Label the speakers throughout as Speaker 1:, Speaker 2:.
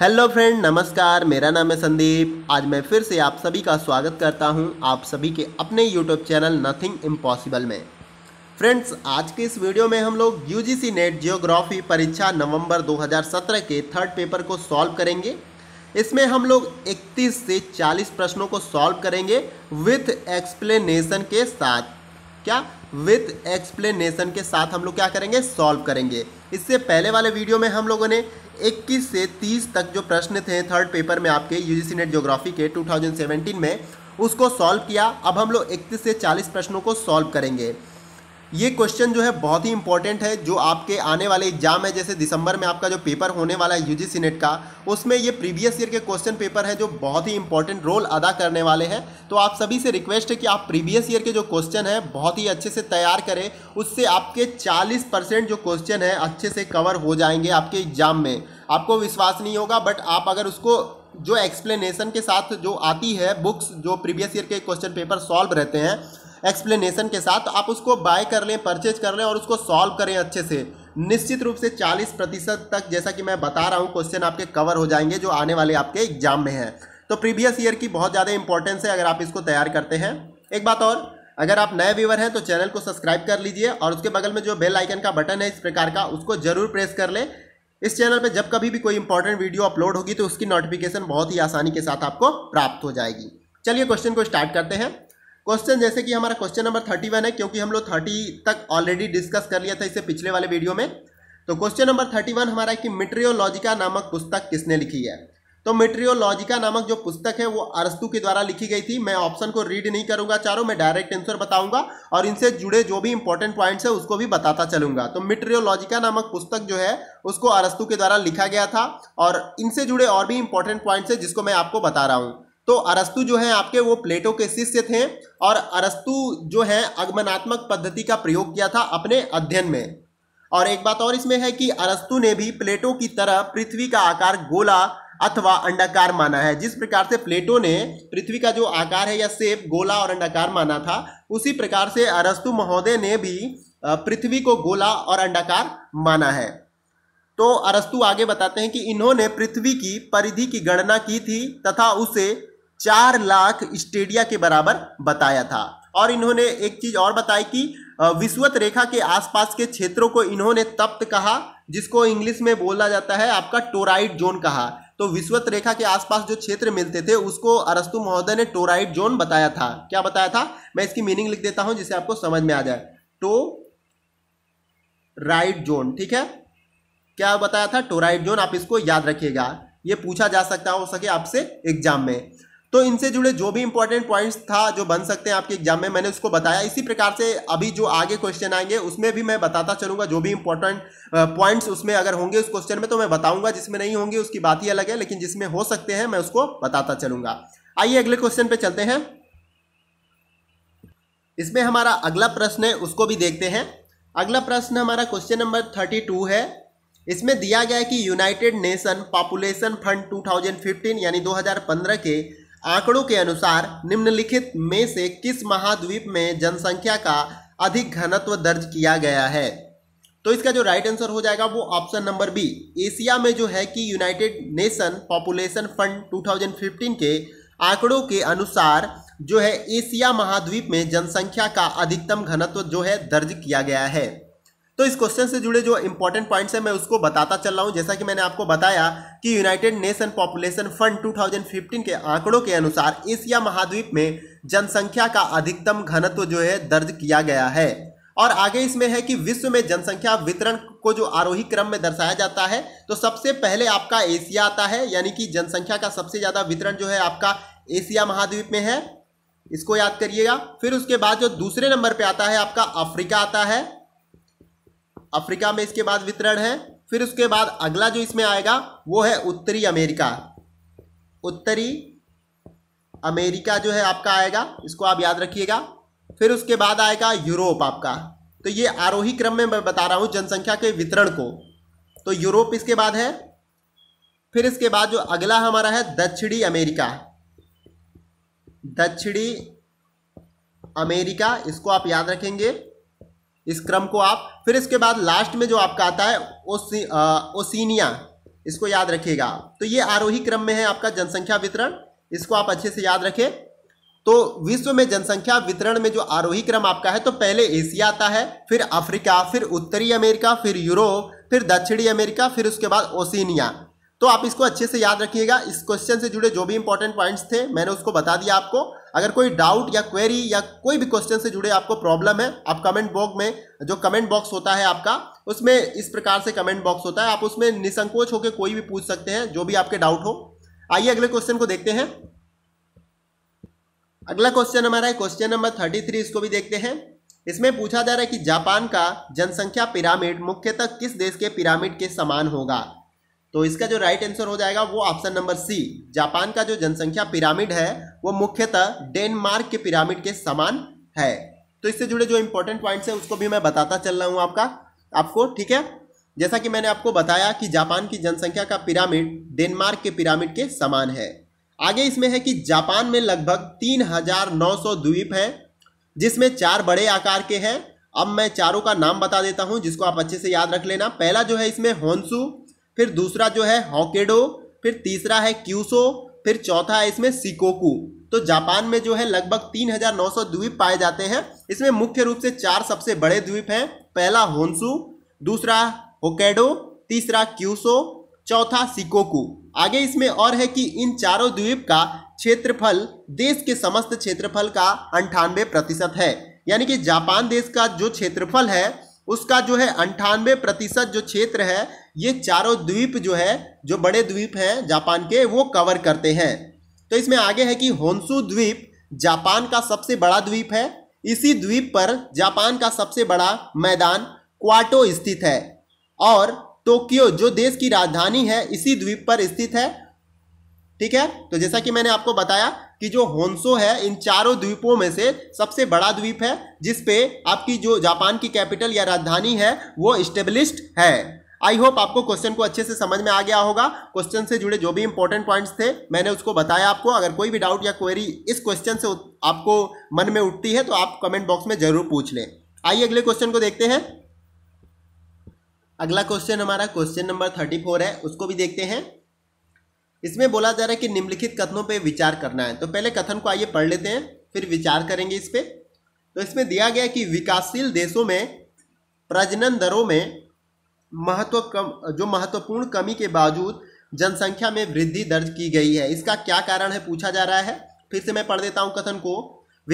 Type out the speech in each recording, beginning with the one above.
Speaker 1: hello friend नमस्कार मेरा नाम है संदीप आज मैं फिर से आप सभी का स्वागत करता हूं आप सभी के अपने यूट्यूब चैनल नथिंग इम्पॉसिबल में फ्रेंड्स आज के इस वीडियो में हम लोग यूजीसी नेट जियोग्राफी परीक्षा नवंबर 2017 के थर्ड पेपर को सॉल्व करेंगे इसमें हम लोग 31 से 40 प्रश्नों को सॉल्व करेंगे विथ एक्सप्लेनेशन के साथ क्या विथ एक्सप्लेनेशन के साथ हम लोग क्या करेंगे सॉल्व करेंगे इससे पहले वाले वीडियो में हम लोगों ने 21 से 30 तक जो प्रश्न थे थर्ड पेपर में आपके यूजीसी नेट ज्योग्राफी के 2017 में उसको सॉल्व किया अब हम लोग 31 से 40 प्रश्नों को सॉल्व करेंगे ये क्वेश्चन जो है बहुत ही इंपॉर्टेंट है जो आपके आने वाले एग्जाम है जैसे दिसंबर में आपका जो पेपर होने वाला है यूजीसी नेट का उसमें ये प्रीवियस ईयर के क्वेश्चन पेपर है जो बहुत ही इंपॉर्टेंट रोल अदा करने वाले हैं तो आप सभी से रिक्वेस्ट है कि आप प्रीवियस ईयर के जो क्वेश्चन है बहुत ही अच्छे से तैयार करें उससे आपके चालीस जो क्वेश्चन है अच्छे से कवर हो जाएंगे आपके एग्जाम में आपको विश्वास नहीं होगा बट आप अगर उसको जो एक्सप्लेनेशन के साथ जो आती है बुक्स जो प्रीवियस ईयर के क्वेश्चन पेपर सॉल्व रहते हैं एक्सप्लेनेशन के साथ आप उसको बाय कर लें परचेज कर लें और उसको सॉल्व करें अच्छे से निश्चित रूप से 40 प्रतिशत तक जैसा कि मैं बता रहा हूँ क्वेश्चन आपके कवर हो जाएंगे जो आने वाले आपके एग्जाम में हैं तो प्रीवियस ईयर की बहुत ज़्यादा इंपॉर्टेंस है अगर आप इसको तैयार करते हैं एक बात और अगर आप नए व्यूवर हैं तो चैनल को सब्सक्राइब कर लीजिए और उसके बगल में जो बेल आइकन का बटन है इस प्रकार का उसको जरूर प्रेस कर लें इस चैनल पे जब कभी भी कोई इंपॉर्टेंट वीडियो अपलोड होगी तो उसकी नोटिफिकेशन बहुत ही आसानी के साथ आपको प्राप्त हो जाएगी चलिए क्वेश्चन को स्टार्ट करते हैं क्वेश्चन जैसे कि हमारा क्वेश्चन नंबर थर्टी वन है क्योंकि हम लोग थर्टी तक ऑलरेडी डिस्कस कर लिया था इससे पिछले वाले वीडियो में तो क्वेश्चन नंबर थर्टी वन हमारा है कि मिट्रियोलॉजिका नामक पुस्तक किसने लिखी है तो मेट्रियोलॉजिका नामक जो पुस्तक है वो अरस्तु के द्वारा लिखी गई थी मैं ऑप्शन को रीड नहीं करूंगा चारों मैं डायरेक्ट आंसर बताऊंगा और इनसे जुड़े जो भी इंपॉर्टेंट पॉइंट्स है उसको भी बताता चलूंगा तो मेट्रियोलॉजिका नामक पुस्तक जो है उसको अरस्तु के द्वारा लिखा गया था और इनसे जुड़े और भी इंपॉर्टेंट पॉइंट्स है जिसको मैं आपको बता रहा हूँ तो अरस्तु जो है आपके वो प्लेटो के शिष्य थे और अरस्तु जो है आगमनात्मक पद्धति का प्रयोग किया था अपने अध्ययन में और एक बात और इसमें है कि अरस्तु ने भी प्लेटो की तरह पृथ्वी का आकार गोला अथवा अंडाकार माना है जिस प्रकार से प्लेटो ने पृथ्वी का जो आकार है या सेप गोला और अंडाकार माना था उसी प्रकार से अरस्तु महोदय ने भी पृथ्वी को गोला और अंडाकार माना है तो अरस्तु आगे बताते हैं कि इन्होंने पृथ्वी की परिधि की गणना की थी तथा उसे चार लाख स्टेडिया के बराबर बताया था और इन्होंने एक चीज और बताई कि विश्वत रेखा के आसपास के क्षेत्रों को इन्होंने तप्त कहा जिसको इंग्लिश में बोला जाता है आपका टोराइड जोन कहा तो विश्वत रेखा के आसपास जो क्षेत्र मिलते थे उसको अरस्तु महोदय ने टोराइड जोन बताया था क्या बताया था मैं इसकी मीनिंग लिख देता हूं जिसे आपको समझ में आ जाए टो राइट जोन ठीक है क्या बताया था टोराइड जोन आप इसको याद रखिएगा ये पूछा जा सकता हो सके आपसे एग्जाम में तो इनसे जुड़े जो भी इंपॉर्टेंट पॉइंट्स था जो बन सकते हैं आपके एग्जाम में मैंने उसको बताया इसी प्रकार से अभी जो आगे क्वेश्चन आएंगे उसमें भी मैं बताता चलूंगा जो भी इंपॉर्टेंट पॉइंट्स उसमें अगर होंगे उस क्वेश्चन में तो मैं बताऊंगा जिसमें नहीं होंगे उसकी बात ही अलग है लेकिन जिसमें हो सकते हैं मैं उसको बताता चलूंगा आइए अगले क्वेश्चन पे चलते हैं इसमें हमारा अगला प्रश्न है उसको भी देखते हैं अगला प्रश्न हमारा क्वेश्चन नंबर थर्टी टू है इसमें दिया गया है कि यूनाइटेड नेशन पॉपुलेशन फंड 2015 यानी 2015 के आंकड़ों के अनुसार निम्नलिखित में से किस महाद्वीप में जनसंख्या का अधिक घनत्व दर्ज किया गया है तो इसका जो राइट आंसर हो जाएगा वो ऑप्शन नंबर बी एशिया में जो है कि यूनाइटेड नेशन पॉपुलेशन फंड 2015 के आंकड़ों के अनुसार जो है एशिया महाद्वीप में जनसंख्या का अधिकतम घनत्व जो है दर्ज किया गया है तो इस क्वेश्चन से जुड़े जो इंपॉर्टेंट पॉइंट्स हैं मैं उसको बताता चल रहा हूँ जैसा कि मैंने आपको बताया कि यूनाइटेड नेशन पॉपुलेशन फंड 2015 के आंकड़ों के अनुसार एशिया महाद्वीप में जनसंख्या का अधिकतम घनत्व जो है दर्ज किया गया है और आगे इसमें है कि विश्व में जनसंख्या वितरण को जो आरोही क्रम में दर्शाया जाता है तो सबसे पहले आपका एशिया आता है यानी कि जनसंख्या का सबसे ज़्यादा वितरण जो है आपका एशिया महाद्वीप में है इसको याद करिएगा फिर उसके बाद जो दूसरे नंबर पे आता है आपका अफ्रीका आता है अफ्रीका में इसके बाद वितरण है फिर उसके बाद अगला जो इसमें आएगा वो है उत्तरी अमेरिका उत्तरी अमेरिका जो है आपका आएगा इसको आप याद रखिएगा फिर उसके बाद आएगा यूरोप आपका तो ये आरोही क्रम में मैं बता रहा हूँ जनसंख्या के वितरण को तो यूरोप इसके बाद है फिर इसके बाद जो अगला हमारा है दक्षिणी अमेरिका दक्षिणी अमेरिका इसको आप याद रखेंगे इस क्रम को आप फिर इसके बाद लास्ट में जो आपका आता है ओसी ओसिनिया इसको याद रखिएगा तो ये आरोही क्रम में है आपका जनसंख्या वितरण इसको आप अच्छे से याद रखें तो विश्व में जनसंख्या वितरण में जो आरोही क्रम आपका है तो पहले एशिया आता है फिर अफ्रीका फिर उत्तरी अमेरिका फिर यूरोप फिर दक्षिणी अमेरिका फिर उसके बाद ओसिनिया तो आप इसको अच्छे से याद रखिएगा इस क्वेश्चन से जुड़े जो भी इंपॉर्टेंट पॉइंट्स थे मैंने उसको बता दिया आपको अगर कोई डाउट या क्वेरी या कोई भी क्वेश्चन से जुड़े आपको प्रॉब्लम है आप कमेंट बॉक्स में जो कमेंट बॉक्स होता है आपका उसमें इस प्रकार से कमेंट बॉक्स होता है आप उसमें निसंकोच होकर कोई भी पूछ सकते हैं जो भी आपके डाउट हो आइए अगले क्वेश्चन को देखते हैं अगला क्वेश्चन हमारा है क्वेश्चन नंबर थर्टी थ्री इसको भी देखते हैं इसमें पूछा जा रहा है कि जापान का जनसंख्या पिरामिड मुख्यतः किस देश के पिरामिड के समान होगा तो इसका जो राइट आंसर हो जाएगा वो ऑप्शन नंबर सी जापान का जो जनसंख्या पिरामिड है वो मुख्यतः डेनमार्क के पिरामिड के समान है तो इससे जुड़े जो इंपॉर्टेंट पॉइंट्स है उसको भी मैं बताता चल रहा हूँ आपका आपको ठीक है जैसा कि मैंने आपको बताया कि जापान की जनसंख्या का पिरामिड डेनमार्क के पिरामिड के समान है आगे इसमें है कि जापान में लगभग तीन हजार नौ सौ द्वीप हैं जिसमें चार बड़े आकार के हैं अब मैं चारों का नाम बता देता हूं जिसको आप अच्छे से याद रख लेना पहला जो है इसमें होन्सू फिर दूसरा जो है हॉकेडो फिर तीसरा है क्यूसो फिर चौथा है इसमें सिकोकू तो जापान में जो है लगभग 3,900 द्वीप पाए जाते हैं इसमें मुख्य रूप से चार सबसे बड़े द्वीप हैं पहला होन्सू दूसरा होकेडो तीसरा क्यूसो चौथा सिकोकू आगे इसमें और है कि इन चारों द्वीप का क्षेत्रफल देश के समस्त क्षेत्रफल का अंठानवे प्रतिशत है यानी कि जापान देश का जो क्षेत्रफल है उसका जो है अंठानवे प्रतिशत जो क्षेत्र है ये चारों द्वीप जो है जो बड़े द्वीप हैं जापान के वो कवर करते हैं तो इसमें आगे है कि होन्सू द्वीप जापान का सबसे बड़ा द्वीप है इसी द्वीप पर जापान का सबसे बड़ा मैदान क्वाटो स्थित है और टोक्यो जो देश की राजधानी है इसी द्वीप पर स्थित है ठीक है तो जैसा कि मैंने आपको बताया कि जो होन्सो है इन चारों द्वीपों में से सबसे बड़ा द्वीप है जिसपे आपकी जो जापान की कैपिटल या राजधानी है वो स्टेब्लिश्ड है आई होप आपको क्वेश्चन को अच्छे से समझ में आ गया होगा क्वेश्चन से जुड़े जो भी इंपॉर्टेंट पॉइंट्स थे मैंने उसको बताया आपको अगर कोई भी डाउट या क्वेरी इस क्वेश्चन से आपको मन में उठती है तो आप कमेंट बॉक्स में जरूर पूछ लें आइए अगले क्वेश्चन को देखते हैं अगला क्वेश्चन हमारा क्वेश्चन नंबर थर्टी फोर है उसको भी देखते हैं इसमें बोला जा रहा है कि निम्नलिखित कथनों पर विचार करना है तो पहले कथन को आइए पढ़ लेते हैं फिर विचार करेंगे इस पर तो इसमें दिया गया कि विकासशील देशों में प्रजनन दरों में महत्व कम जो महत्वपूर्ण कमी के बावजूद जनसंख्या में वृद्धि दर्ज की गई है इसका क्या कारण है पूछा जा रहा है फिर से मैं पढ़ देता हूँ कथन को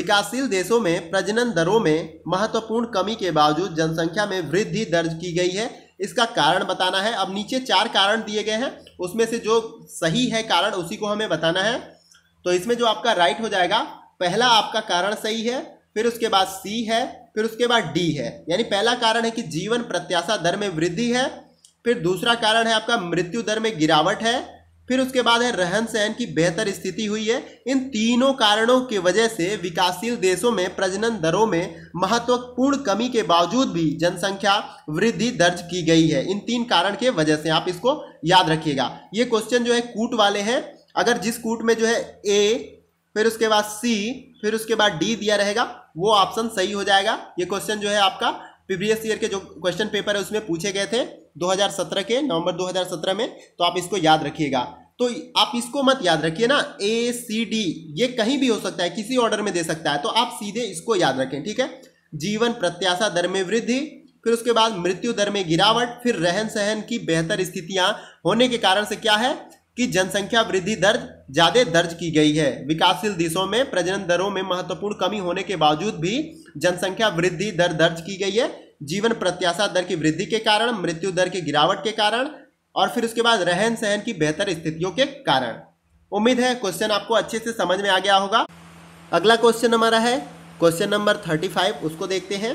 Speaker 1: विकासशील देशों में प्रजनन दरों में महत्वपूर्ण कमी के बावजूद जनसंख्या में वृद्धि दर्ज की गई है इसका कारण बताना है अब नीचे चार कारण दिए गए हैं उसमें से जो सही है कारण उसी को हमें बताना है तो इसमें जो आपका राइट हो जाएगा पहला आपका कारण सही है फिर उसके बाद सी है फिर उसके बाद डी है यानी पहला कारण है कि जीवन प्रत्याशा दर में वृद्धि है फिर दूसरा कारण है आपका मृत्यु दर में गिरावट है फिर उसके बाद है रहन सहन की बेहतर स्थिति हुई है इन तीनों कारणों की वजह से विकासशील देशों में प्रजनन दरों में महत्वपूर्ण कमी के बावजूद भी जनसंख्या वृद्धि दर्ज की गई है इन तीन कारण के वजह से आप इसको याद रखिएगा ये क्वेश्चन जो है कूट वाले हैं अगर जिस कूट में जो है ए फिर उसके बाद सी फिर उसके बाद डी दिया रहेगा वो ऑप्शन सही हो जाएगा ये क्वेश्चन जो है आपका प्रीवियस ईयर के जो क्वेश्चन पेपर है उसमें पूछे गए थे 2017 के नवंबर 2017 में तो आप इसको याद रखिएगा तो आप इसको मत याद रखिए ना ए सी डी ये कहीं भी हो सकता है किसी ऑर्डर में दे सकता है तो आप सीधे इसको याद रखें ठीक है जीवन प्रत्याशा दर में वृद्धि फिर उसके बाद मृत्यु दर में गिरावट फिर रहन सहन की बेहतर स्थितियां होने के कारण से क्या है कि जनसंख्या वृद्धि दर ज़्यादा दर्ज की गई है विकासशील देशों में प्रजनन दरों में महत्वपूर्ण कमी होने के बावजूद भी जनसंख्या वृद्धि दर दर्ज की गई है जीवन प्रत्याशा दर की वृद्धि के कारण मृत्यु दर की गिरावट के कारण और फिर उसके बाद रहन सहन की बेहतर स्थितियों के कारण उम्मीद है क्वेश्चन आपको अच्छे से समझ में आ गया होगा अगला क्वेश्चन हमारा है क्वेश्चन नंबर थर्टी फाइव उसको देखते हैं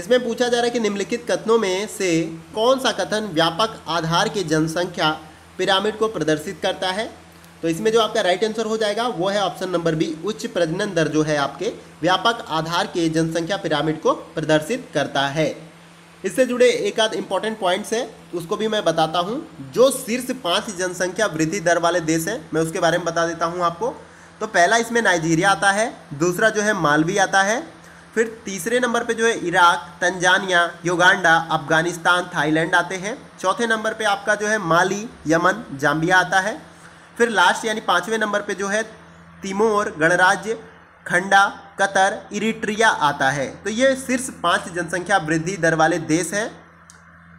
Speaker 1: इसमें पूछा जा रहा है कि निम्नलिखित कथनों में से कौन सा कथन व्यापक आधार की जनसंख्या पिरामिड को प्रदर्शित करता है तो इसमें जो आपका राइट आंसर हो जाएगा वो है ऑप्शन नंबर बी उच्च प्रजनन दर जो है आपके व्यापक आधार के जनसंख्या पिरामिड को प्रदर्शित करता है इससे जुड़े एक आध इम्पॉर्टेंट पॉइंट्स है उसको भी मैं बताता हूँ जो शीर्ष पाँच जनसंख्या वृद्धि दर वाले देश हैं मैं उसके बारे में बता देता हूँ आपको तो पहला इसमें नाइजीरिया आता है दूसरा जो है मालवी आता है फिर तीसरे नंबर पे जो है Iraq Tanzania Uganda Afghanistan Thailand आते हैं चौथे नंबर पे आपका जो है माली यमन जाम्बिया आता है फिर लास्ट यानी पाँचवें नंबर पर जो है तिमोर गणराज्य खंडा कतर इरिट्रिया आता है तो ये शीर्ष पाँच जनसंख्या वृद्धि दर वाले देश हैं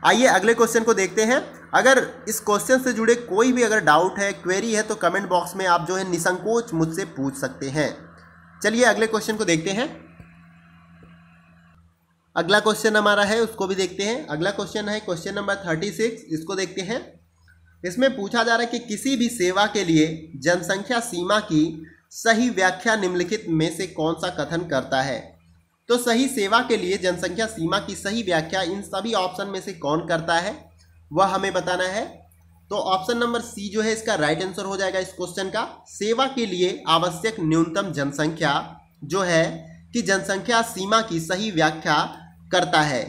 Speaker 1: आइए अगले क्वेश्चन को देखते हैं अगर इस क्वेश्चन से जुड़े कोई भी अगर डाउट है क्वेरी है तो कमेंट बॉक्स में आप जो है निसंकोच मुझसे पूछ सकते हैं चलिए अगले क्वेश्चन को देखते हैं अगला क्वेश्चन हमारा है उसको भी देखते हैं अगला क्वेश्चन है क्वेश्चन नंबर थर्टी सिक्स इसको देखते हैं इसमें पूछा जा रहा है कि किसी भी सेवा के लिए जनसंख्या सीमा की सही व्याख्या निम्नलिखित में से कौन सा कथन करता है तो सही सेवा के लिए जनसंख्या सीमा की सही व्याख्या इन सभी ऑप्शन में से कौन करता है वह हमें बताना है तो ऑप्शन नंबर सी जो है इसका राइट आंसर हो जाएगा इस क्वेश्चन का सेवा के लिए आवश्यक न्यूनतम जनसंख्या जो है कि जनसंख्या सीमा की सही व्याख्या करता है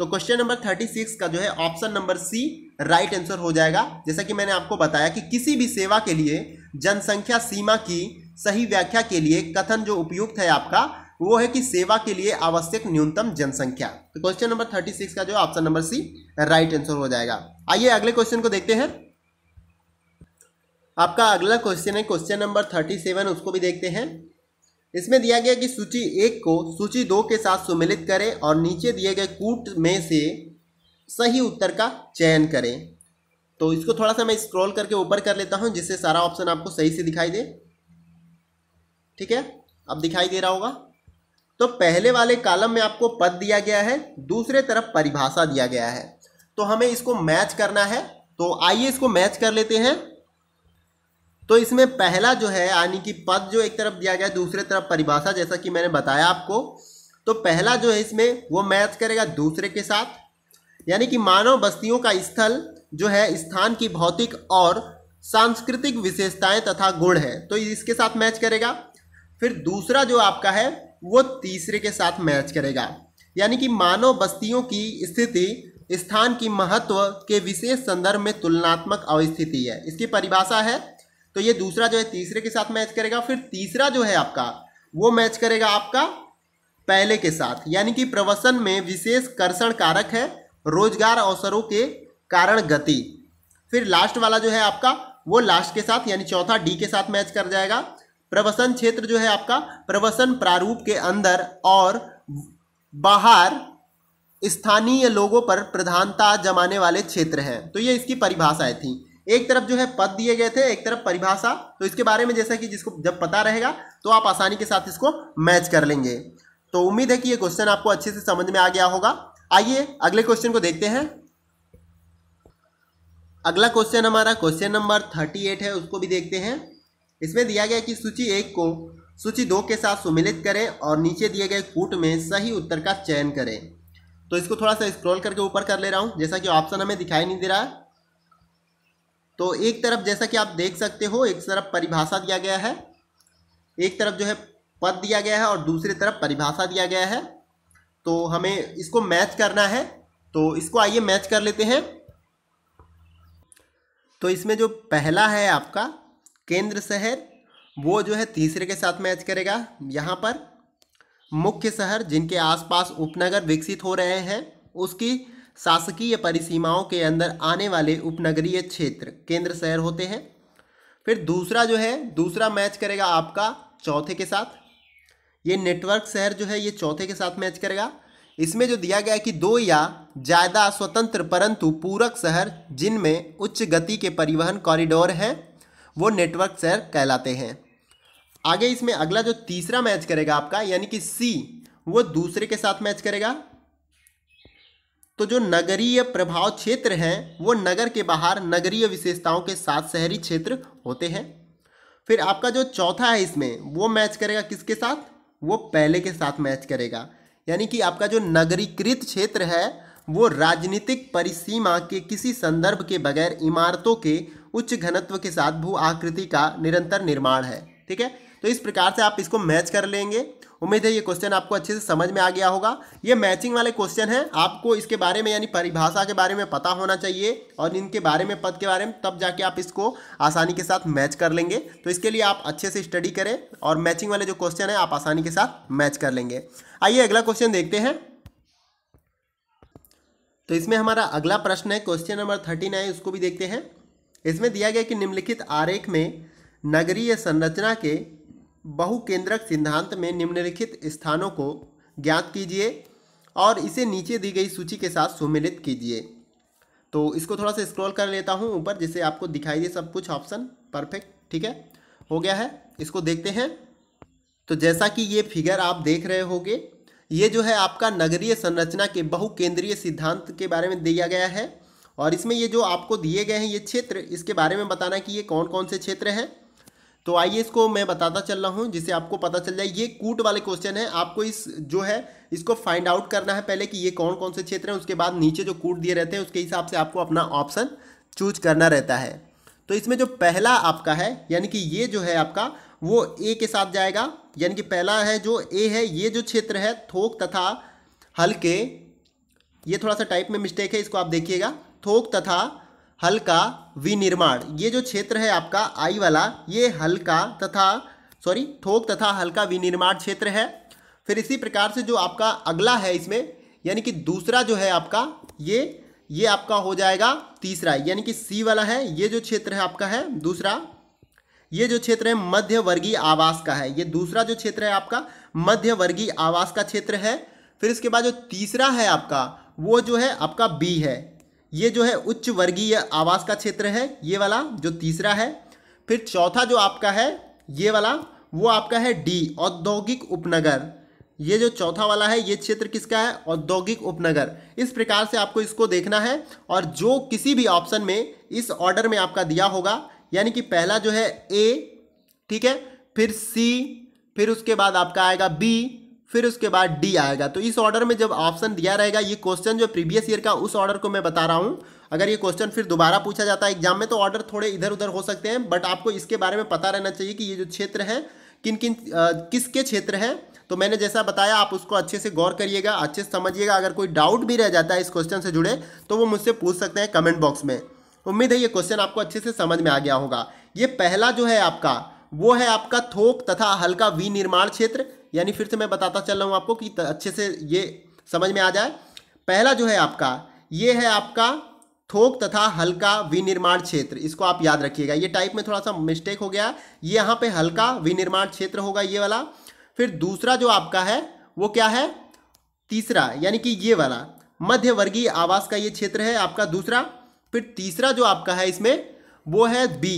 Speaker 1: तो क्वेश्चन नंबर थर्टी सिक्स का जो है option number C right answer हो जाएगा जैसा कि मैंने आपको बताया कि किसी भी सेवा के लिए जनसंख्या सीमा की सही व्याख्या के लिए कथन जो उपयुक्त है आपका वो है कि सेवा के लिए आवश्यक न्यूनतम जनसंख्या तो क्वेश्चन नंबर थर्टी सिक्स का जो option number C right answer हो जाएगा आइए अगले क्वेश्चन को देखते हैं आपका अगला क्वेश्चन है क्वेश्चन नंबर थर्टी सेवन उसको भी देखते हैं इसमें दिया गया कि सूची एक को सूची दो के साथ सुमिलित करें और नीचे दिए गए कूट में से सही उत्तर का चयन करें तो इसको थोड़ा सा मैं स्क्रॉल करके ऊपर कर लेता हूं जिससे सारा ऑप्शन आपको सही से दिखाई दे ठीक है अब दिखाई दे रहा होगा तो पहले वाले कालम में आपको पद दिया गया है दूसरे तरफ परिभाषा दिया गया है तो हमें इसको मैच करना है तो आइए इसको मैच कर लेते हैं तो इसमें पहला जो है यानी कि पद जो एक तरफ दिया गया दूसरे तरफ परिभाषा जैसा कि मैंने बताया आपको तो पहला जो है इसमें वो मैच करेगा दूसरे के साथ यानी कि मानव बस्तियों का स्थल जो है स्थान की भौतिक और सांस्कृतिक विशेषताएं तथा गुण है तो इसके साथ मैच करेगा फिर दूसरा जो आपका है वो तीसरे के साथ मैच करेगा यानी कि मानव बस्तियों की स्थिति स्थान की महत्व के विशेष संदर्भ में तुलनात्मक अवस्थिति है इसकी परिभाषा है तो ये दूसरा जो है तीसरे के साथ मैच करेगा फिर तीसरा जो है आपका वो मैच करेगा आपका पहले के साथ यानी कि प्रवसन में विशेष कर्षण कारक है रोजगार अवसरों के कारण गति फिर लास्ट वाला जो है आपका वो लास्ट के साथ यानी चौथा डी के साथ मैच कर जाएगा प्रवसन क्षेत्र जो है आपका प्रवसन प्रारूप के अंदर और बाहर स्थानीय लोगों पर प्रधानता जमाने वाले क्षेत्र हैं तो ये इसकी परिभाषाएं थी एक तरफ जो है पद दिए गए थे एक तरफ परिभाषा तो इसके बारे में जैसा कि जिसको जब पता रहेगा तो आप आसानी के साथ इसको मैच कर लेंगे तो उम्मीद है कि ये क्वेश्चन आपको अच्छे से समझ में आ गया होगा आइए अगले क्वेश्चन को देखते हैं अगला क्वेश्चन हमारा क्वेश्चन नंबर थर्टी एट है उसको भी देखते हैं इसमें दिया गया कि सूची एक को सूची दो के साथ सुमिलित करें और नीचे दिए गए कूट में सही उत्तर का चयन करें तो इसको थोड़ा सा स्क्रॉल करके ऊपर कर ले रहा हूँ जैसा कि ऑप्शन हमें दिखाई नहीं दे रहा है तो एक तरफ जैसा कि आप देख सकते हो एक तरफ परिभाषा दिया गया है एक तरफ जो है पद दिया गया है और दूसरी तरफ परिभाषा दिया गया है तो हमें इसको मैच करना है तो इसको आइए मैच कर लेते हैं तो इसमें जो पहला है आपका केंद्र शहर वो जो है तीसरे के साथ मैच करेगा यहाँ पर मुख्य शहर जिनके आसपास उपनगर विकसित हो रहे हैं उसकी शासकीय परिसीमाओं के अंदर आने वाले उपनगरीय क्षेत्र केंद्र शहर होते हैं फिर दूसरा जो है दूसरा मैच करेगा आपका चौथे के साथ ये नेटवर्क शहर जो है ये चौथे के साथ मैच करेगा इसमें जो दिया गया है कि दो या ज़्यादा स्वतंत्र परंतु पूरक शहर जिनमें उच्च गति के परिवहन कॉरिडोर हैं वो नेटवर्क शहर कहलाते हैं आगे इसमें अगला जो तीसरा मैच करेगा आपका यानी कि सी वो दूसरे के साथ मैच करेगा तो जो नगरीय प्रभाव क्षेत्र हैं वो नगर के बाहर नगरीय विशेषताओं के साथ शहरी क्षेत्र होते हैं फिर आपका जो चौथा है इसमें वो मैच करेगा किसके साथ वो पहले के साथ मैच करेगा यानी कि आपका जो नगरीकृत क्षेत्र है वो राजनीतिक परिसीमा के किसी संदर्भ के बगैर इमारतों के उच्च घनत्व के साथ भू आकृति का निरंतर निर्माण है ठीक है तो इस प्रकार से आप इसको मैच कर लेंगे उम्मीद है ये क्वेश्चन आपको अच्छे से समझ में आ गया होगा ये मैचिंग वाले क्वेश्चन हैं आपको इसके बारे में यानी परिभाषा के बारे में पता होना चाहिए और इनके बारे में पद के बारे में तब जाके आप इसको आसानी के साथ मैच कर लेंगे तो इसके लिए आप अच्छे से स्टडी करें और मैचिंग वाले जो क्वेश्चन हैं आप आसानी के साथ मैच कर लेंगे आइए अगला क्वेश्चन देखते हैं तो इसमें हमारा अगला प्रश्न है क्वेश्चन नंबर थर्टी नाइन उसको भी देखते हैं इसमें दिया गया कि निम्नलिखित आरेख में नगरीय संरचना के बहुकेंद्रक सिद्धांत में निम्नलिखित स्थानों को ज्ञात कीजिए और इसे नीचे दी गई सूची के साथ सुमिलित कीजिए तो इसको थोड़ा सा स्क्रॉल कर लेता हूँ ऊपर जिससे आपको दिखाई दे सब कुछ ऑप्शन परफेक्ट ठीक है हो गया है इसको देखते हैं तो जैसा कि ये फिगर आप देख रहे होगे ये जो है आपका नगरीय संरचना के बहुकेंद्रीय सिद्धांत के बारे में दिया गया है और इसमें ये जो आपको दिए गए हैं ये क्षेत्र इसके बारे में बताना कि ये कौन कौन से क्षेत्र हैं तो आइए इसको मैं बताता चल रहा हूँ जिसे आपको पता चल जाए ये कूट वाले क्वेश्चन है आपको इस जो है इसको फाइंड आउट करना है पहले कि ये कौन कौन से क्षेत्र हैं उसके बाद नीचे जो कूट दिए रहते हैं उसके हिसाब से आपको अपना ऑप्शन चूज करना रहता है तो इसमें जो पहला आपका है यानी कि ये जो है आपका वो ए के साथ जाएगा यानी कि पहला है जो ए है ये जो क्षेत्र है थोक तथा हल्के ये थोड़ा सा टाइप में मिस्टेक है इसको आप देखिएगा थोक तथा हल्का विनिर्माण ये जो क्षेत्र है आपका आई वाला ये हल्का तथा सॉरी थोक तथा हल्का विनिर्माण क्षेत्र है फिर इसी प्रकार से जो आपका अगला है इसमें यानी कि दूसरा जो है आपका ये ये आपका हो जाएगा तीसरा यानी कि सी वाला है ये जो क्षेत्र है आपका है दूसरा ये जो क्षेत्र है मध्य वर्गीय आवास का है ये दूसरा जो क्षेत्र है आपका मध्य वर्गीय आवास का क्षेत्र है फिर इसके बाद जो तीसरा है आपका वो जो है आपका बी है ये जो है उच्च वर्गीय आवास का क्षेत्र है ये वाला जो तीसरा है फिर चौथा जो आपका है ये वाला वो आपका है डी औद्योगिक उपनगर ये जो चौथा वाला है ये क्षेत्र किसका है औद्योगिक उपनगर इस प्रकार से आपको इसको देखना है और जो किसी भी ऑप्शन में इस ऑर्डर में आपका दिया होगा यानी कि पहला जो है ए ठीक है फिर सी फिर उसके बाद आपका आएगा बी फिर उसके बाद डी आएगा तो इस ऑर्डर में जब ऑप्शन दिया रहेगा ये क्वेश्चन जो प्रीवियस ईयर का उस ऑर्डर को मैं बता रहा हूँ अगर ये क्वेश्चन फिर दोबारा पूछा जाता है एग्जाम में तो ऑर्डर थोड़े इधर उधर हो सकते हैं बट आपको इसके बारे में पता रहना चाहिए कि ये जो क्षेत्र है किन किन किसके क्षेत्र है तो मैंने जैसा बताया आप उसको अच्छे से गौर करिएगा अच्छे से समझिएगा अगर कोई डाउट भी रह जाता है इस क्वेश्चन से जुड़े तो वो मुझसे पूछ सकते हैं कमेंट बॉक्स में उम्मीद है ये क्वेश्चन आपको अच्छे से समझ में आ गया होगा ये पहला जो है आपका वो है आपका थोक तथा हल्का विनिर्माण क्षेत्र यानी फिर से मैं बताता चल रहा हूँ आपको कि अच्छे से ये समझ में आ जाए पहला जो है आपका ये है आपका थोक तथा हल्का विनिर्माण क्षेत्र इसको आप याद रखिएगा ये टाइप में थोड़ा सा मिस्टेक हो गया ये यहाँ पे हल्का विनिर्माण क्षेत्र होगा ये वाला फिर दूसरा जो आपका है वो क्या है तीसरा यानी कि ये वाला मध्यवर्गीय आवास का ये क्षेत्र है आपका दूसरा फिर तीसरा जो आपका है इसमें वो है बी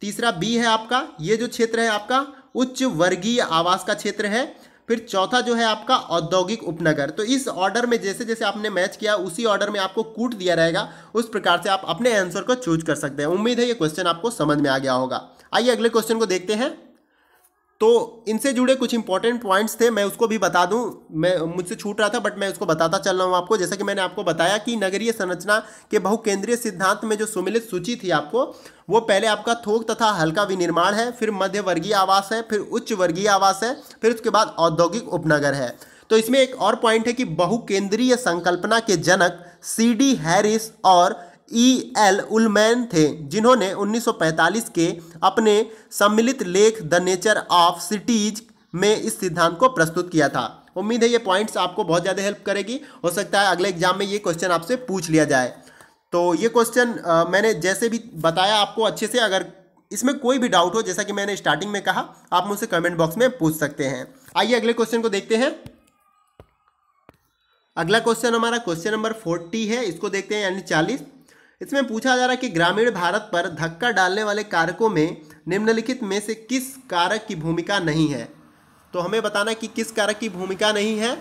Speaker 1: तीसरा बी है आपका ये जो क्षेत्र है आपका उच्च वर्गीय आवास का क्षेत्र है फिर चौथा जो है आपका औद्योगिक उपनगर तो इस ऑर्डर में जैसे जैसे आपने मैच किया उसी ऑर्डर में आपको कूट दिया रहेगा उस प्रकार से आप अपने आंसर को चूज कर सकते हैं उम्मीद है ये क्वेश्चन आपको समझ में आ गया होगा आइए अगले क्वेश्चन को देखते हैं तो इनसे जुड़े कुछ इंपॉर्टेंट पॉइंट्स थे मैं उसको भी बता दूं मैं मुझसे छूट रहा था बट मैं उसको बताता चल रहा हूं आपको जैसा कि मैंने आपको बताया कि नगरीय संरचना के बहुकेंद्रीय सिद्धांत में जो सुमिलित सूची थी आपको वो पहले आपका थोक तथा हल्का विनिर्माण है फिर मध्य वर्गीय आवास है फिर उच्च वर्गीय आवास है फिर उसके बाद औद्योगिक उपनगर है तो इसमें एक और पॉइंट है कि बहुकेंद्रीय संकल्पना के जनक सी डी हैरिस और ई एल उलमैन थे जिन्होंने 1945 के अपने सम्मिलित लेख द नेचर ऑफ सिटीज में इस सिद्धांत को प्रस्तुत किया था उम्मीद है ये पॉइंट्स आपको बहुत ज़्यादा हेल्प करेगी हो सकता है अगले एग्जाम में ये क्वेश्चन आपसे पूछ लिया जाए तो ये क्वेश्चन मैंने जैसे भी बताया आपको अच्छे से अगर इसमें कोई भी डाउट हो जैसा कि मैंने स्टार्टिंग में कहा आप मुझसे कमेंट बॉक्स में पूछ सकते हैं आइए अगले क्वेश्चन को देखते हैं अगला क्वेश्चन हमारा क्वेश्चन नंबर फोर्टी है इसको देखते हैं यानी चालीस इसमें पूछा जा रहा है कि ग्रामीण भारत पर धक्का डालने वाले कारकों में निम्नलिखित में से किस कारक की भूमिका नहीं है तो हमें बताना कि किस कारक की भूमिका नहीं है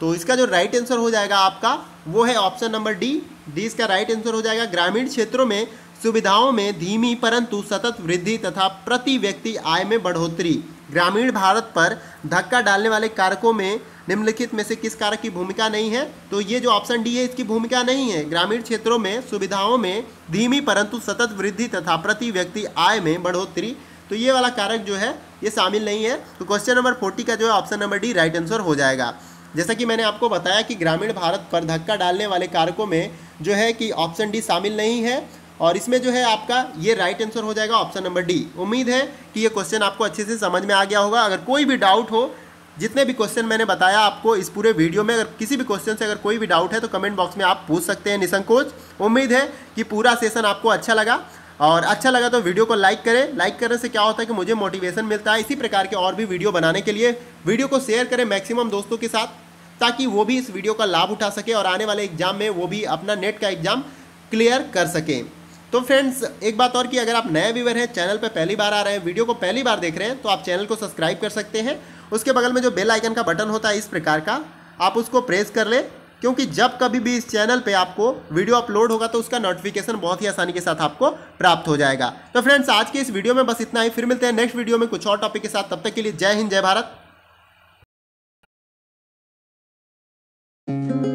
Speaker 1: तो इसका जो राइट आंसर हो जाएगा आपका वो है ऑप्शन नंबर डी डी इसका राइट आंसर हो जाएगा ग्रामीण क्षेत्रों में सुविधाओं में धीमी परंतु सतत वृद्धि तथा प्रति व्यक्ति आय में बढ़ोतरी ग्रामीण भारत पर धक्का डालने वाले कारकों में निम्नलिखित में से किस कारक की भूमिका नहीं है तो ये जो ऑप्शन डी है इसकी भूमिका नहीं है ग्रामीण क्षेत्रों में सुविधाओं में धीमी परंतु सतत वृद्धि तथा प्रति व्यक्ति आय में बढ़ोतरी तो ये वाला कारक जो है ये शामिल नहीं है तो क्वेश्चन नंबर फोर्टी का जो है option number D right answer हो जाएगा जैसा कि मैंने आपको बताया कि ग्रामीण भारत पर धक्का डालने वाले कारकों में जो है कि ऑप्शन डी शामिल नहीं है और इसमें जो है आपका ये राइट आंसर हो जाएगा ऑप्शन नंबर डी उम्मीद है कि ये क्वेश्चन आपको अच्छे से समझ में आ गया होगा अगर कोई भी डाउट हो जितने भी क्वेश्चन मैंने बताया आपको इस पूरे वीडियो में अगर किसी भी क्वेश्चन से अगर कोई भी डाउट है तो कमेंट बॉक्स में आप पूछ सकते हैं निसंकोच उम्मीद है कि पूरा सेशन आपको अच्छा लगा और अच्छा लगा तो वीडियो को लाइक करें लाइक करने से क्या होता है कि मुझे मोटिवेशन मिलता है इसी प्रकार के और भी वीडियो बनाने के लिए वीडियो को शेयर करें मैक्सिमम दोस्तों के साथ ताकि वो भी इस वीडियो का लाभ उठा सके और आने वाले एग्जाम में वो भी अपना नेट का एग्जाम क्लियर कर सकें तो फ्रेंड्स एक बात और कि अगर आप नए व्यूवर हैं चैनल पर पहली बार आ रहे हैं वीडियो को पहली बार देख रहे हैं तो आप चैनल को सब्सक्राइब कर सकते हैं उसके बगल में जो बेल आइकन का बटन होता है इस प्रकार का आप उसको प्रेस कर ले क्योंकि जब कभी भी इस चैनल पे आपको वीडियो अपलोड होगा तो उसका नोटिफिकेशन बहुत ही आसानी के साथ आपको प्राप्त हो जाएगा तो फ्रेंड्स आज के इस वीडियो में बस इतना ही फिर मिलते हैं नेक्स्ट वीडियो में कुछ और टॉपिक के साथ तब तक के लिए जय हिंद जय भारत